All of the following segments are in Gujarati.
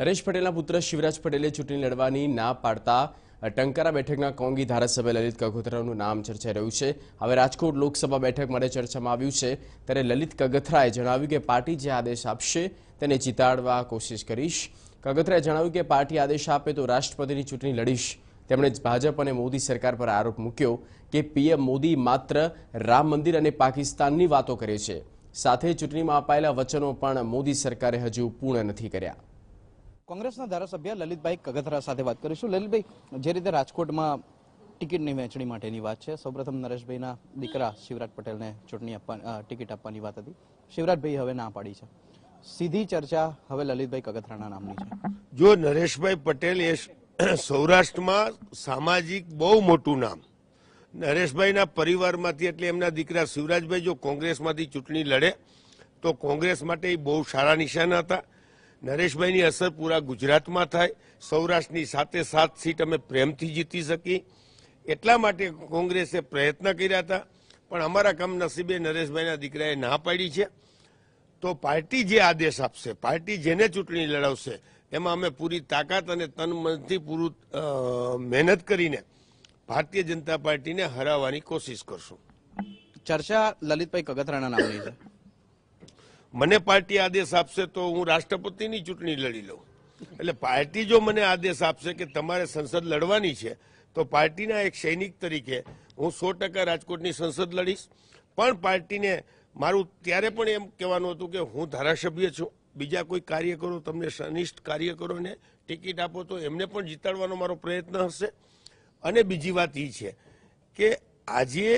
નરેશ પટેલના પુત્ર શિવરાજ પટેલે ચૂંટણી લડવાની ના પાડતા ટંકારા બેઠકના કોંગી ધારાસભ્ય લલિત કગોથરાનું નામ ચર્ચાઈ રહ્યું છે હવે રાજકોટ લોકસભા બેઠક માટે ચર્ચામાં આવ્યું છે ત્યારે લલિત કગથરાએ જણાવ્યું કે પાર્ટી જે આદેશ આપશે તેને જીતાડવા કોશિશ કરીશ કગથરાએ જણાવ્યું કે પાર્ટી આદેશ આપે તો રાષ્ટ્રપતિની ચૂંટણી લડીશ તેમણે ભાજપ અને મોદી સરકાર પર આરોપ મૂક્યો કે પીએમ મોદી માત્ર રામ મંદિર અને પાકિસ્તાનની વાતો કરે છે સાથે ચૂંટણીમાં અપાયેલા વચનો પણ મોદી સરકારે હજુ પૂર્ણ નથી કર્યા કોંગ્રેસના ધારાસભ્ય લલિતભાઈ કગથરા સાથે વાત કરીશું લલિતભાઈ જે રીતે રાજકોટમાં ટિકિટની વહેંચણી માટેની વાત છે સૌપ્રથમ નરેશભાઈના દીકરા શિવરાજ પટેલને ચૂંટણી આપવા ટિકિટ આપવાની વાત હતી શિવરાજભાઈ હવે ના પાડી છે સીધી ચર્ચા હવે લલિતભાઈ કગથરાના નામની છે જો નરેશભાઈ પટેલ એ સૌરાષ્ટ્રમાં સામાજિક બહુ મોટું નામ નરેશભાઈના પરિવારમાંથી એટલે એમના દીકરા શિવરાજભાઈ જો કોંગ્રેસમાંથી ચૂંટણી લડે તો કોંગ્રેસ માટે એ બહુ સારા નિશાન હતા નરેશભાઈની અસર પૂરા ગુજરાતમાં થાય સૌરાષ્ટ્રની સાતે સાત સીટ અમે પ્રેમથી જીતી શકી એટલા માટે કોંગ્રેસે પ્રયત્ન કર્યા હતા પણ અમારા કમનસીબે નરેશભાઈના દીકરાએ ના પાડી છે તો પાર્ટી જે આદેશ આપશે પાર્ટી જેને ચૂંટણી લડાવશે એમાં અમે પૂરી તાકાત અને તન મનથી પૂરું મહેનત કરીને ભારતીય જનતા પાર્ટીને હરાવવાની કોશિશ કરશું ચર્ચા લલિતભાઈ કગતરાના નામની છે મને પાર્ટી આદેશ આપશે તો હું રાષ્ટ્રપતિની ચૂંટણી લડી લઉં એટલે પાર્ટી જો મને આદેશ આપશે કે તમારે સંસદ લડવાની છે તો પાર્ટીના એક સૈનિક તરીકે હું સો ટકા રાજકોટની સંસદ લડીશ પણ પાર્ટીને મારું ત્યારે પણ એમ કહેવાનું હતું કે હું ધારાસભ્ય છું બીજા કોઈ કાર્યકરો તમને સનિષ્ઠ કાર્યકરોને ટિકિટ આપો તો એમને પણ જીતાડવાનો મારો પ્રયત્ન હશે અને બીજી વાત એ છે કે આજે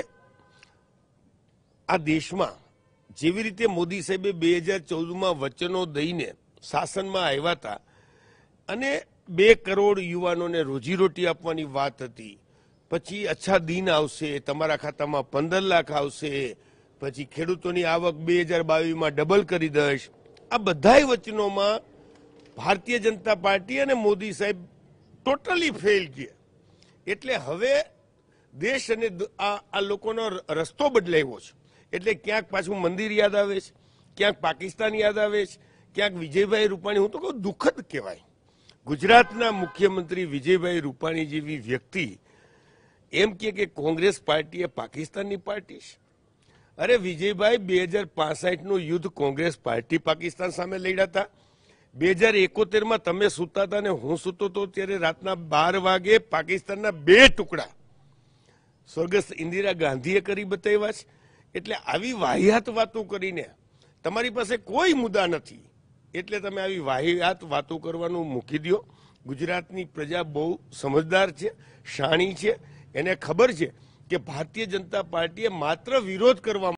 આ દેશમાં જેવી રીતે મોદી સાહેબે બે હજાર ચૌદમાં વચનો દઈને શાસનમાં આવ્યા હતા અને બે કરોડ યુવાનોને રોજીરોટી આપવાની વાત હતી પછી અચ્છા દિન આવશે તમારા ખાતામાં પંદર લાખ આવશે પછી ખેડૂતોની આવક બે હજાર બાવીસમાં ડબલ કરી દઈશ આ બધાય વચનોમાં ભારતીય જનતા પાર્ટી અને મોદી સાહેબ ટોટલી ફેલ ગયા એટલે હવે દેશ અને આ લોકોનો રસ્તો બદલાયો છે એટલે ક્યાંક પાછું મંદિર યાદ આવે છે ક્યાંક પાકિસ્તાન યાદ આવે છે ક્યાંક વિજયભાઈ રૂપાણી હું તો કહું દુઃખદ કહેવાય ગુજરાતના મુખ્યમંત્રી વિજયભાઈ રૂપાણી જેવી વ્યક્તિ એમ કે કોંગ્રેસ પાર્ટી એ પાકિસ્તાનની પાર્ટી છે અરે વિજયભાઈ બે હજાર પાસઠનું યુદ્ધ કોંગ્રેસ પાર્ટી પાકિસ્તાન સામે લડ્યા હતા બે હજાર એકોતેરમાં તમે સૂતા હતા ને હું સૂતો હતો ત્યારે રાતના બાર વાગે પાકિસ્તાનના બે ટુકડા સ્વર્ગસ્થ ઇન્દિરા ગાંધીએ કરી બતાવ્યા છે એટલે આવી વાહિયાત વાતો કરીને તમારી પાસે કોઈ મુદ્દા નથી એટલે તમે આવી વાહિયાત વાતો કરવાનું મૂકી દો ગુજરાતની પ્રજા બહુ સમજદાર છે શાણી છે એને ખબર છે કે ભારતીય જનતા પાર્ટીએ માત્ર વિરોધ કરવા